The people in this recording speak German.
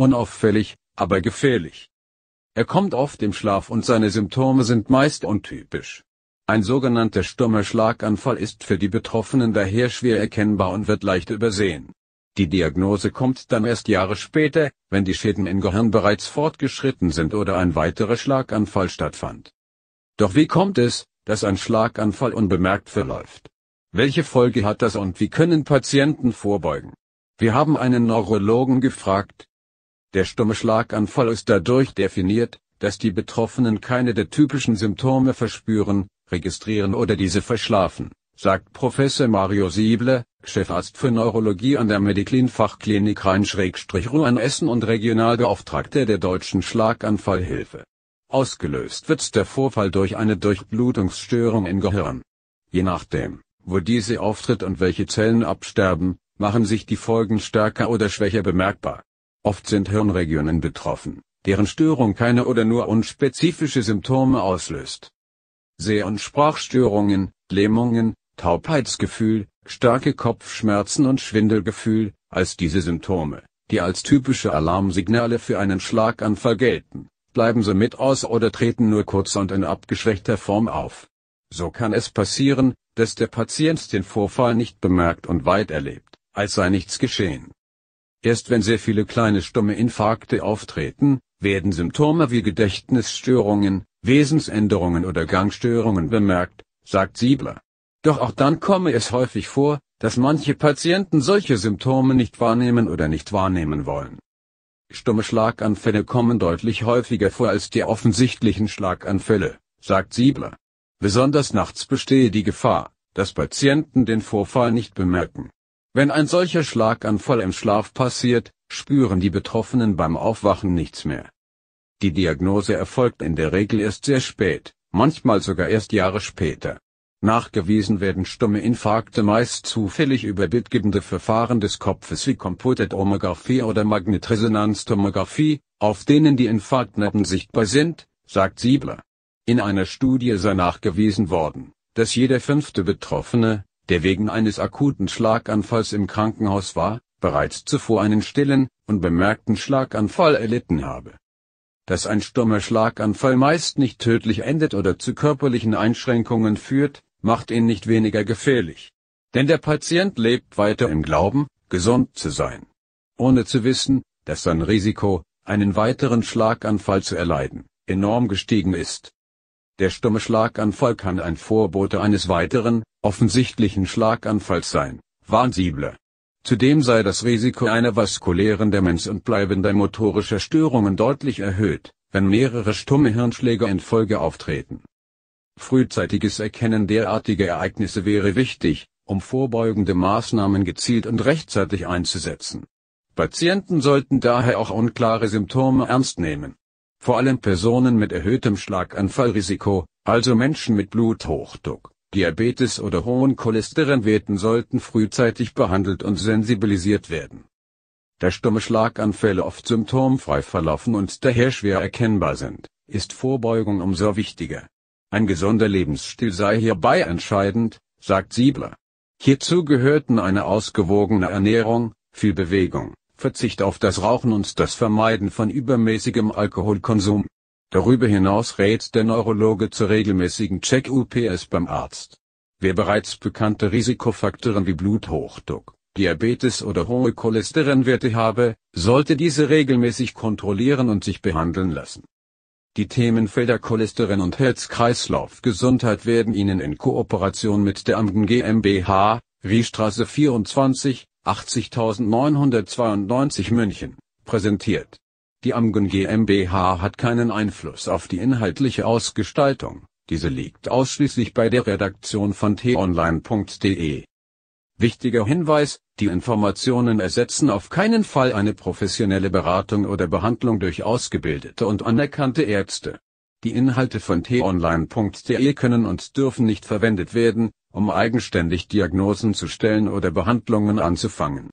unauffällig, aber gefährlich. Er kommt oft im Schlaf und seine Symptome sind meist untypisch. Ein sogenannter stummer Schlaganfall ist für die Betroffenen daher schwer erkennbar und wird leicht übersehen. Die Diagnose kommt dann erst Jahre später, wenn die Schäden im Gehirn bereits fortgeschritten sind oder ein weiterer Schlaganfall stattfand. Doch wie kommt es, dass ein Schlaganfall unbemerkt verläuft? Welche Folge hat das und wie können Patienten vorbeugen? Wir haben einen Neurologen gefragt, der stumme Schlaganfall ist dadurch definiert, dass die Betroffenen keine der typischen Symptome verspüren, registrieren oder diese verschlafen, sagt Professor Mario Sieble, Chefarzt für Neurologie an der Mediklin-Fachklinik Rhein-Ruhr Essen und Regionalbeauftragter der Deutschen Schlaganfallhilfe. Ausgelöst wird der Vorfall durch eine Durchblutungsstörung im Gehirn. Je nachdem, wo diese auftritt und welche Zellen absterben, machen sich die Folgen stärker oder schwächer bemerkbar. Oft sind Hirnregionen betroffen, deren Störung keine oder nur unspezifische Symptome auslöst. Seh- und Sprachstörungen, Lähmungen, Taubheitsgefühl, starke Kopfschmerzen und Schwindelgefühl, als diese Symptome, die als typische Alarmsignale für einen Schlaganfall gelten, bleiben somit aus oder treten nur kurz und in abgeschwächter Form auf. So kann es passieren, dass der Patient den Vorfall nicht bemerkt und weit erlebt, als sei nichts geschehen. Erst wenn sehr viele kleine stumme Infarkte auftreten, werden Symptome wie Gedächtnisstörungen, Wesensänderungen oder Gangstörungen bemerkt, sagt Siebler. Doch auch dann komme es häufig vor, dass manche Patienten solche Symptome nicht wahrnehmen oder nicht wahrnehmen wollen. Stumme Schlaganfälle kommen deutlich häufiger vor als die offensichtlichen Schlaganfälle, sagt Siebler. Besonders nachts bestehe die Gefahr, dass Patienten den Vorfall nicht bemerken. Wenn ein solcher Schlaganfall im Schlaf passiert, spüren die Betroffenen beim Aufwachen nichts mehr. Die Diagnose erfolgt in der Regel erst sehr spät, manchmal sogar erst Jahre später. Nachgewiesen werden stumme Infarkte meist zufällig über bildgebende Verfahren des Kopfes wie Computertomographie oder Magnetresonanztomographie, auf denen die Infarktnerven sichtbar sind, sagt Siebler. In einer Studie sei nachgewiesen worden, dass jeder fünfte Betroffene, der wegen eines akuten Schlaganfalls im Krankenhaus war, bereits zuvor einen stillen, unbemerkten Schlaganfall erlitten habe. Dass ein stummer Schlaganfall meist nicht tödlich endet oder zu körperlichen Einschränkungen führt, macht ihn nicht weniger gefährlich. Denn der Patient lebt weiter im Glauben, gesund zu sein. Ohne zu wissen, dass sein Risiko, einen weiteren Schlaganfall zu erleiden, enorm gestiegen ist. Der stumme Schlaganfall kann ein Vorbote eines weiteren, offensichtlichen Schlaganfalls sein, warnt Siebler. Zudem sei das Risiko einer vaskulären Demenz und bleibender motorischer Störungen deutlich erhöht, wenn mehrere stumme Hirnschläge in Folge auftreten. Frühzeitiges Erkennen derartiger Ereignisse wäre wichtig, um vorbeugende Maßnahmen gezielt und rechtzeitig einzusetzen. Patienten sollten daher auch unklare Symptome ernst nehmen. Vor allem Personen mit erhöhtem Schlaganfallrisiko, also Menschen mit Bluthochdruck, Diabetes oder hohen Cholesterinwerten sollten frühzeitig behandelt und sensibilisiert werden. Da stumme Schlaganfälle oft symptomfrei verlaufen und daher schwer erkennbar sind, ist Vorbeugung umso wichtiger. Ein gesunder Lebensstil sei hierbei entscheidend, sagt Siebler. Hierzu gehörten eine ausgewogene Ernährung, viel Bewegung, Verzicht auf das Rauchen und das Vermeiden von übermäßigem Alkoholkonsum. Darüber hinaus rät der Neurologe zur regelmäßigen Check-UPS beim Arzt. Wer bereits bekannte Risikofaktoren wie Bluthochdruck, Diabetes oder hohe Cholesterinwerte habe, sollte diese regelmäßig kontrollieren und sich behandeln lassen. Die Themenfelder Cholesterin und Herz-Kreislauf-Gesundheit werden Ihnen in Kooperation mit der Amgen GmbH, Riestraße 24, 80992 München, präsentiert. Die Amgen GmbH hat keinen Einfluss auf die inhaltliche Ausgestaltung, diese liegt ausschließlich bei der Redaktion von t-online.de. Wichtiger Hinweis, die Informationen ersetzen auf keinen Fall eine professionelle Beratung oder Behandlung durch ausgebildete und anerkannte Ärzte. Die Inhalte von t-online.de können und dürfen nicht verwendet werden, um eigenständig Diagnosen zu stellen oder Behandlungen anzufangen